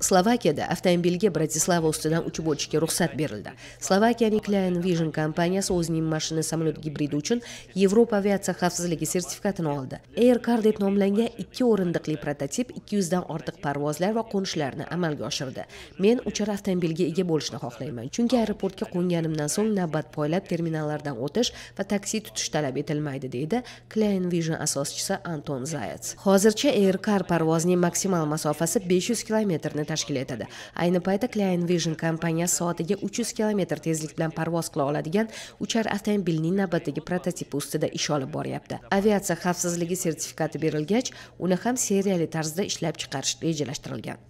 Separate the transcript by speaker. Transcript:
Speaker 1: slovakiyada avtomobilga bratislava ustidan uchib o'tishga ruxsat berildi slovakiyaning klein vision kompaniyasi o'zining mashina samolyot gibridi uchun yevropa aviatsiya xavfsizligi sertifikatini oldi air car deb nomlangan ikki o'rindiqli prototip ikki yuzdan ortiq parvozlar va qo'nishlarni amalga oshirdi men uchar avtomobilga ega bo'lishni xohlayman chunki aeroportga qo'nganimdan so'ng navbat poylab terminallardan o'tish va taksi tutish talab etilmaydi deydi klein vision asoschisi anton zayats hozircha air car parvozining maksimal masofasi besh yuz kilometrni tashkil etadi ayni paytda kleyn vision kompaniyasi soatiga 300 kilometr tezlik bilan parvoz qila oladigan uchar avtomobilning navbatdagi prototipi ustida ish olib boryapti aviatsiya xavfsizligi sertifikati berilgach uni ham seriyali tarzda ishlab chiqarish rejalashtirilgan